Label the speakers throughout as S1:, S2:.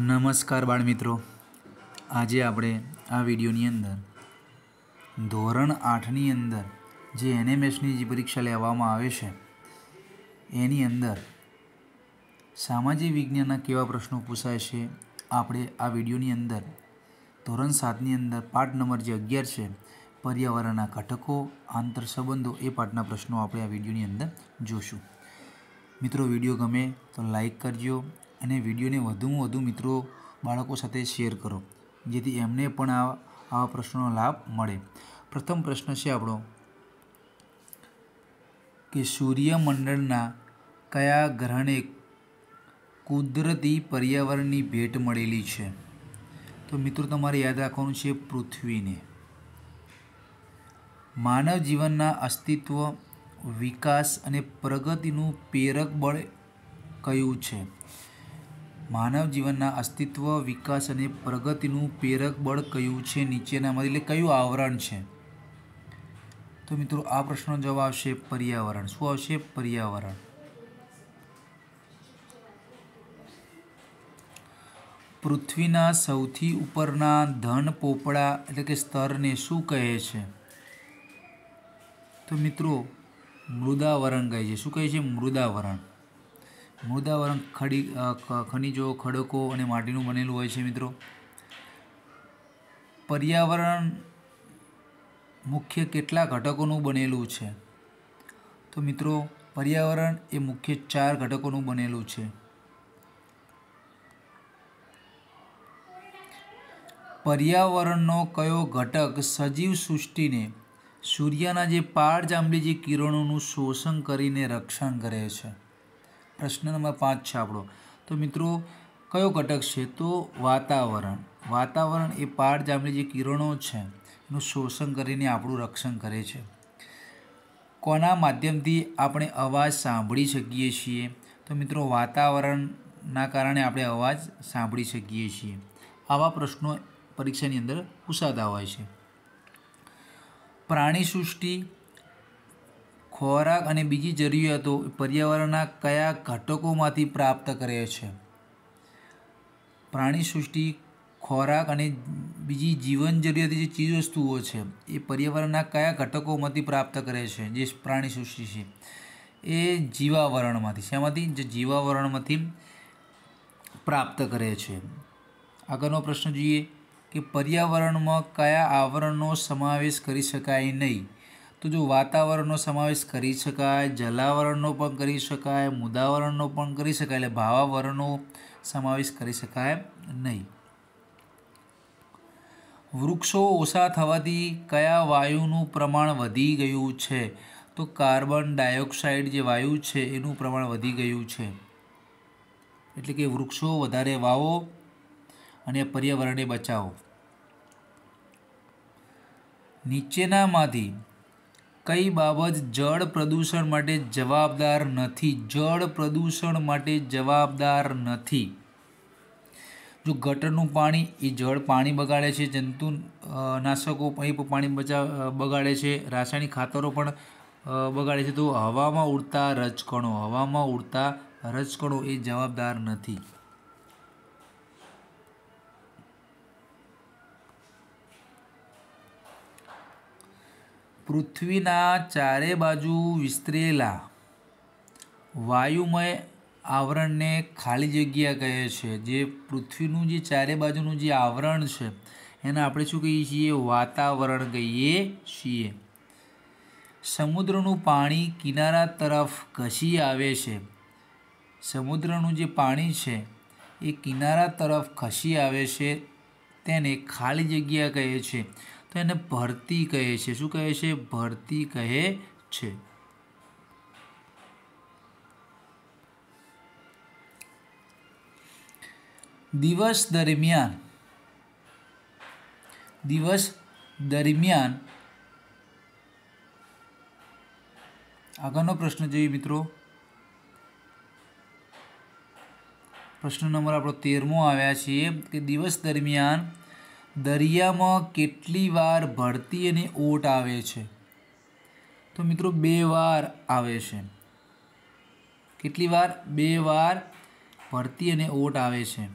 S1: નમસ્કાર બાળમિત્રો આજે આપણે આ વિડીયોની અંદર ધોરણ આઠની અંદર જે એન એમ એસની જે પરીક્ષા લેવામાં આવે છે એની અંદર સામાજિક વિજ્ઞાનના કેવા પ્રશ્નો પૂછાય છે આપણે આ વિડીયોની અંદર ધોરણ સાતની અંદર પાઠ નંબર જે અગિયાર છે પર્યાવરણના ઘટકો આંતર સંબંધો એ પાઠના પ્રશ્નો આપણે આ વિડીયોની અંદર જોશું મિત્રો વિડીયો ગમે તો લાઈક કરજો અને વિડીયોને વધુમાં વધુ મિત્રો બાળકો સાથે શેર કરો જેથી એમને પણ આ આવા પ્રશ્નોનો લાભ મળે પ્રથમ પ્રશ્ન છે આપણો કે સૂર્યમંડળના કયા ગ્રહણે કુદરતી પર્યાવરણની ભેટ મળેલી છે તો મિત્રો તમારે યાદ રાખવાનું છે પૃથ્વીને માનવ જીવનના અસ્તિત્વ વિકાસ અને પ્રગતિનું પ્રેરક બળ કયું છે માનવ જીવનના અસ્તિત્વ વિકાસ અને પ્રગતિનું પ્રેરક બળ કયું છે નીચેનામાં એટલે કયું આવરણ છે તો મિત્રો આ પ્રશ્નનો જવાબ આવશે પર્યાવરણ શું આવશે પર્યાવરણ પૃથ્વીના સૌથી ઉપરના ધન પોપડા એટલે કે સ્તરને શું કહે છે તો મિત્રો મૃદાવરણ કહે છે શું કહે છે મૃદાવરણ મૃદાવરણ ખડી ખનિજો ખડકો અને માટીનું બનેલું હોય છે મિત્રો પર્યાવરણ મુખ્ય કેટલા ઘટકોનું બનેલું છે તો મિત્રો પર્યાવરણ એ મુખ્ય ચાર ઘટકોનું બનેલું છે પર્યાવરણનો કયો ઘટક સજીવ સૃષ્ટિને સૂર્યના જે પાળ જાંબલી જે કિરણોનું શોષણ કરીને રક્ષણ કરે છે પ્રશ્ન નંબર પાંચ છે આપણો તો મિત્રો કયો ઘટક છે તો વાતાવરણ વાતાવરણ એ પાડજામની જે કિરણો છે એનું શોષણ કરીને આપણું રક્ષણ કરે છે કોના માધ્યમથી આપણે અવાજ સાંભળી શકીએ છીએ તો મિત્રો વાતાવરણના કારણે આપણે અવાજ સાંભળી શકીએ છીએ આવા પ્રશ્નો પરીક્ષાની અંદર પૂછાતા હોય છે પ્રાણી સૃષ્ટિ ખોરાક અને બીજી જરૂરિયાતો પર્યાવરણના કયા ઘટકોમાંથી પ્રાપ્ત કરે છે પ્રાણી સૃષ્ટિ ખોરાક અને બીજી જીવન જરૂરિયાતની જે ચીજવસ્તુઓ છે એ પર્યાવરણના કયા ઘટકોમાંથી પ્રાપ્ત કરે છે જે પ્રાણી સૃષ્ટિ છે એ જીવાવરણમાંથી શેમાંથી જે જીવાવરણમાંથી પ્રાપ્ત કરે છે આગળનો પ્રશ્ન જોઈએ કે પર્યાવરણમાં કયા આવરણનો સમાવેશ કરી શકાય નહીં તો જો વાતાવરણનો સમાવેશ કરી શકાય જલાવરણનો પણ કરી શકાય મુદાવરણનો પણ કરી શકાય એટલે ભાવાવરણનો સમાવેશ કરી શકાય નહીં વૃક્ષો ઓછા થવાથી કયા વાયુનું પ્રમાણ વધી ગયું છે તો કાર્બન ડાયોક્સાઇડ જે વાયુ છે એનું પ્રમાણ વધી ગયું છે એટલે કે વૃક્ષો વધારે વાવો અને પર્યાવરણને બચાવો નીચેનામાંથી કઈ બાબત જળ પ્રદૂષણ માટે જવાબદાર નથી જળ પ્રદૂષણ માટે જવાબદાર નથી જો ગટરનું પાણી એ જળ પાણી બગાડે છે જંતુ નાશકો પાઇપ પાણી બચા બગાડે છે રાસાયણિક ખાતરો પણ બગાડે છે તો હવામાં ઉડતા રજકણો હવામાં ઉડતા રજકણો એ જવાબદાર નથી પૃથ્વીના ચારે બાજુ વિસ્તરેલા વાયુમય આવરણને ખાલી જગ્યા કહે છે જે પૃથ્વીનું જે ચારે બાજુનું જે આવરણ છે એને આપણે શું કહીએ છીએ વાતાવરણ કહીએ છીએ સમુદ્રનું પાણી કિનારા તરફ ઘસી આવે છે સમુદ્રનું જે પાણી છે એ કિનારા તરફ ખસી આવે છે તેને ખાલી જગ્યા કહે છે તો એને ભરતી કહે છે શું કહે છે ભરતી કહે છે દિવસ દરમિયાન દિવસ દરમિયાન આગળનો પ્રશ્ન જોઈએ મિત્રો પ્રશ્ન નંબર આપણો તેરમો આવ્યા છીએ કે દિવસ દરમિયાન દરિયામાં કેટલી વાર ભરતી અને ઓટ આવે છે તો મિત્રો બે વાર આવે છે કેટલી વાર બે વાર ભરતી અને ઓટ આવે છે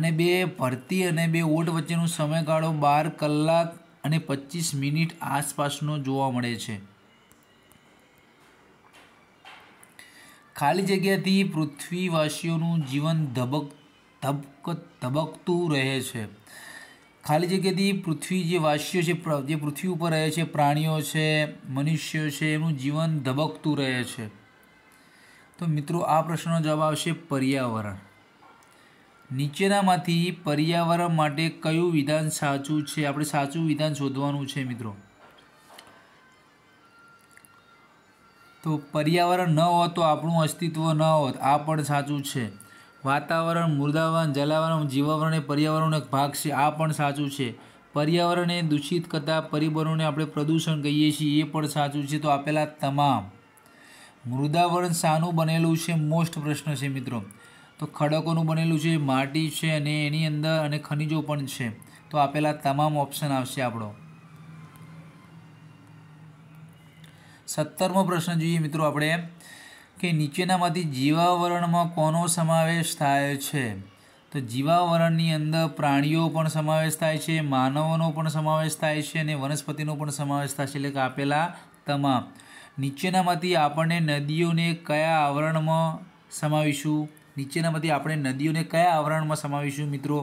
S1: અને બે ભરતી અને બે ઓટ વચ્ચેનો સમયગાળો બાર કલાક અને પચીસ મિનિટ આસપાસનો જોવા મળે છે ખાલી જગ્યાથી પૃથ્વીવાસીઓનું જીવન ધબક ધબક ધબકતું રહે છે ખાલી જગ્યાથી પૃથ્વી જે વાસ્યો છે જે પૃથ્વી ઉપર રહે છે પ્રાણીઓ છે મનુષ્યો છે એનું જીવન ધબકતું રહે છે તો મિત્રો આ પ્રશ્નનો જવાબ આવશે પર્યાવરણ નીચેનામાંથી પર્યાવરણ માટે કયું વિધાન સાચું છે આપણે સાચું વિધાન શોધવાનું છે મિત્રો તો પર્યાવરણ ન હોત તો આપણું અસ્તિત્વ ન હોત આ પણ સાચું છે વાતાવરણ મૃદાવન જલાવરણ જીવાવરણ એ પર્યાવરણનો એક ભાગ છે આ પણ સાચું છે પર્યાવરણને દૂષિત કરતા પરિબળોને આપણે પ્રદૂષણ કહીએ છીએ એ પણ સાચું છે તો આપેલા તમામ મૃદાવરણ શાનું બનેલું છે મોસ્ટ પ્રશ્ન છે મિત્રો તો ખડકોનું બનેલું છે માટી છે અને એની અંદર અને ખનિજો પણ છે તો આપેલા તમામ ઓપ્શન આવશે આપણો સત્તરમો પ્રશ્ન જોઈએ મિત્રો આપણે કે નીચેનામાંથી જીવાવરણમાં કોનો સમાવેશ થાય છે તો જીવાવરણની અંદર પ્રાણીઓ પણ સમાવેશ થાય છે માનવોનો પણ સમાવેશ થાય છે અને વનસ્પતિનો પણ સમાવેશ થાય છે એટલે કે આપેલા તમામ નીચેનામાંથી આપણને નદીઓને કયા આવરણમાં સમાવીશું નીચેનામાંથી આપણે નદીઓને કયા આવરણમાં સમાવીશું મિત્રો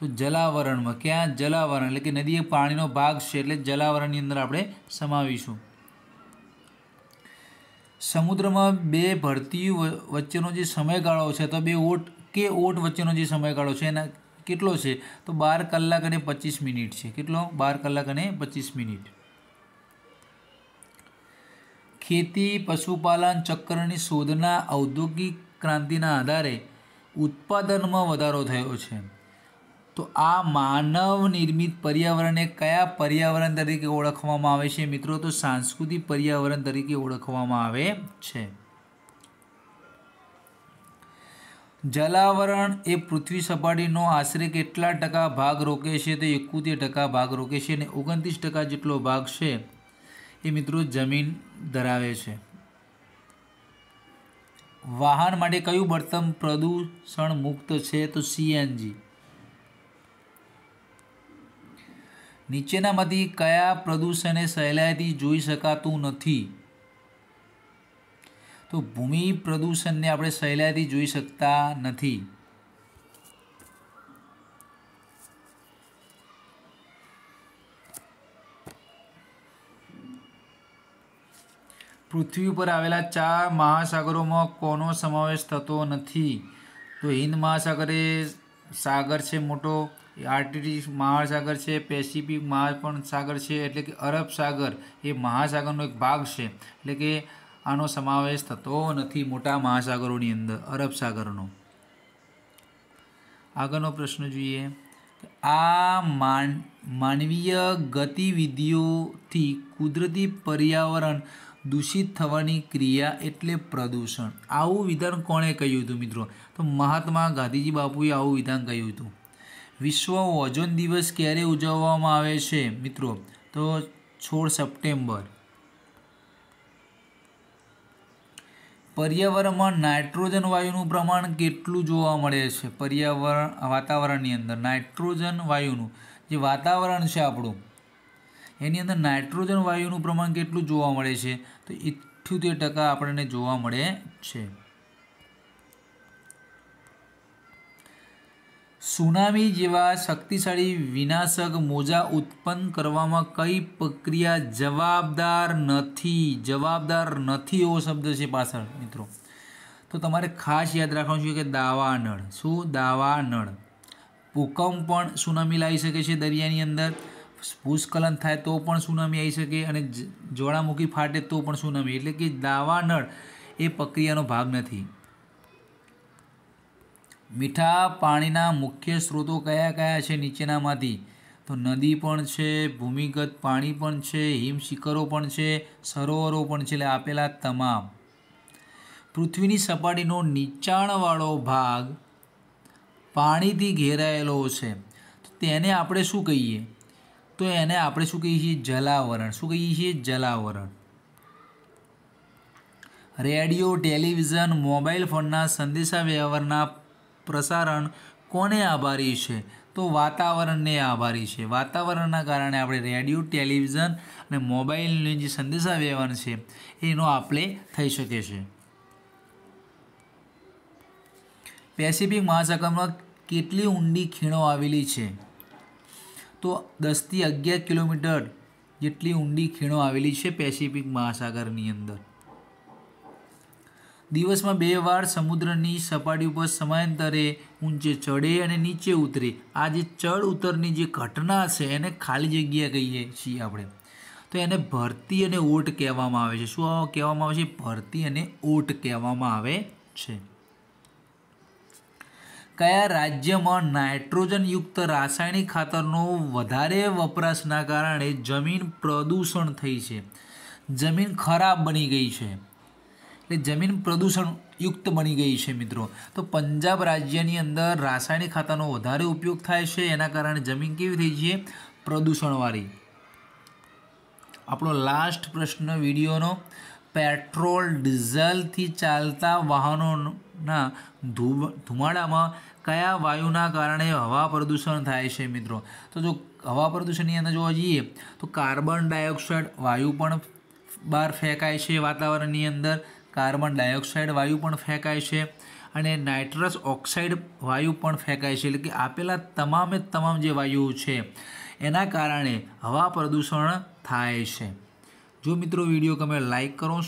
S1: તો જલાવરણમાં ક્યાં જલાવરણ એટલે કે નદી એ પાણીનો ભાગ છે એટલે જલાવરણની અંદર આપણે સમાવીશું સમુદ્રમાં બે ભરતી વચ્ચેનો જે સમયગાળો છે તો બે ઓટ કે ઓટ વચ્ચેનો જે સમયગાળો છે એના કેટલો છે તો બાર કલાક અને પચીસ મિનિટ છે કેટલો બાર કલાક અને પચીસ મિનિટ ખેતી પશુપાલન ચક્રની શોધના ઔદ્યોગિક ક્રાંતિના આધારે ઉત્પાદનમાં વધારો થયો છે તો આ માનવ નિર્મિત પર્યાવરણને કયા પર્યાવરણ તરીકે ઓળખવામાં આવે છે મિત્રો તો સાંસ્કૃતિક પર્યાવરણ તરીકે ઓળખવામાં આવે છે જલાવરણ એ પૃથ્વી સપાટીનો આશરે કેટલા ટકા ભાગ રોકે છે તો એકોતેર ટકા ભાગ રોકે છે અને ઓગણત્રીસ ટકા જેટલો ભાગ છે એ મિત્રો જમીન ધરાવે છે વાહન માટે કયું બળતણ પ્રદૂષણ મુક્ત છે તો સીએનજી નીચેનામાંથી કયા પ્રદૂષણને સહેલાઈથી જોઈ શકાતું નથી તો ભૂમિ પ્રદૂષણને આપણે સહેલાઈથી જોઈ શકતા નથી પૃથ્વી ઉપર આવેલા ચાર મહાસાગરોમાં કોનો સમાવેશ થતો નથી તો હિન્દ મહાસાગરે સાગર છે મોટો આર્ટિટિક મહાસાગર છે પેસિફિક મહા છે એટલે કે અરબ સાગર એ મહાસાગરનો એક ભાગ છે એટલે કે આનો સમાવેશ થતો નથી મોટા મહાસાગરોની અંદર અરબ સાગરનો આગળનો પ્રશ્ન જોઈએ આ માન માનવીય ગતિવિધિઓથી કુદરતી પર્યાવરણ દૂષિત થવાની ક્રિયા એટલે પ્રદૂષણ આવું વિધાન કોણે કહ્યું હતું મિત્રો તો મહાત્મા ગાંધીજી બાપુએ આવું વિધાન કહ્યું હતું વિશ્વ ઓઝોન દિવસ ક્યારે ઉજવવામાં આવે છે મિત્રો તો સોળ સપ્ટેમ્બર પર્યાવરણમાં નાઇટ્રોજન વાયુનું પ્રમાણ કેટલું જોવા મળે છે પર્યાવરણ વાતાવરણની અંદર નાઇટ્રોજન વાયુનું જે વાતાવરણ છે આપણું એની અંદર નાઇટ્રોજન વાયુનું પ્રમાણ કેટલું જોવા મળે છે તો ઇઠ્યોતેર ટકા આપણને જોવા મળે છે સુનામી જેવા શક્તિશાળી વિનાશક મોજા ઉત્પન્ન કરવામાં કઈ પ્રક્રિયા જવાબદાર નથી જવાબદાર નથી એવો શબ્દ છે પાછળ મિત્રો તો તમારે ખાસ યાદ રાખવાનું છે કે દાવાનળ શું દાવાનળ ભૂકંપ પણ સુનામી લાવી શકે છે દરિયાની અંદર ભૂસ્ખલન થાય તો પણ સુનામી આવી શકે અને જ્વાળામુખી ફાટે તો પણ સુનામી એટલે કે દાવાનળ એ પ્રક્રિયાનો ભાગ નથી મીઠા પાણીના મુખ્ય સ્ત્રોતો કયા કયા છે નીચેનામાંથી તો નદી પણ છે ભૂમિગત પાણી પણ છે હિમ હિમશિખરો પણ છે સરોવરો પણ છે એટલે આપેલા તમામ પૃથ્વીની સપાટીનો નીચાણવાળો ભાગ પાણીથી ઘેરાયેલો છે તો તેને આપણે શું કહીએ તો એને આપણે શું કહીએ છીએ જલાવરણ શું કહીએ છીએ જલાવરણ રેડિયો ટેલિવિઝન મોબાઈલ ફોનના સંદેશા વ્યવહારના પ્રસારણ કોને આભારી છે તો વાતાવરણને આભારી છે વાતાવરણના કારણે આપણે રેડિયો ટેલિવિઝન અને મોબાઈલનો જે સંદેશા વ્યવહાર છે એનો આપણે થઈ શકે છે પેસિફિક મહાસાગરમાં કેટલી ઊંડી ખીણો આવેલી છે તો દસથી અગિયાર કિલોમીટર જેટલી ઊંડી ખીણો આવેલી છે પેસિફિક મહાસાગરની અંદર દિવસમાં બે વાર સમુદ્રની સપાટી ઉપર સમયાંતરે ઊંચે ચડે અને નીચે ઉતરે આ જે ચડ ઉતરની જે ઘટના છે એને ખાલી જગ્યા કહીએ છીએ આપણે તો એને ભરતી અને ઓટ કહેવામાં આવે છે શું કહેવામાં આવે છે ભરતી અને ઓટ કહેવામાં આવે છે કયા રાજ્યમાં નાઇટ્રોજનયુક્ત રાસાયણિક ખાતરનો વધારે વપરાશના કારણે જમીન પ્રદૂષણ થઈ છે જમીન ખરાબ બની ગઈ છે એટલે જમીન પ્રદૂષણયુક્ત બની ગઈ છે મિત્રો તો પંજાબ રાજ્યની અંદર રાસાયણિક ખાતરનો વધારે ઉપયોગ થાય છે એના કારણે જમીન કેવી થઈ છે પ્રદૂષણવાળી આપણો લાસ્ટ પ્રશ્ન વિડીયોનો પેટ્રોલ ડીઝલથી ચાલતા વાહનોના ધુમાડામાં કયા વાયુના કારણે હવા પ્રદૂષણ થાય છે મિત્રો તો જો હવા પ્રદૂષણની અંદર જોવા જઈએ તો કાર્બન ડાયોક્સાઇડ વાયુ પણ બહાર ફેંકાય છે વાતાવરણની અંદર કાર્બન ડાયોક્સાઇડ વાયુ પણ ફેંકાય છે અને નાઇટ્રસ ઓક્સાઇડ વાયુ પણ ફેંકાય છે એટલે કે આપેલા તમામે તમામ જે વાયુઓ છે એના કારણે હવા પ્રદૂષણ થાય છે જો મિત્રો વિડીયો તમે લાઈક કરો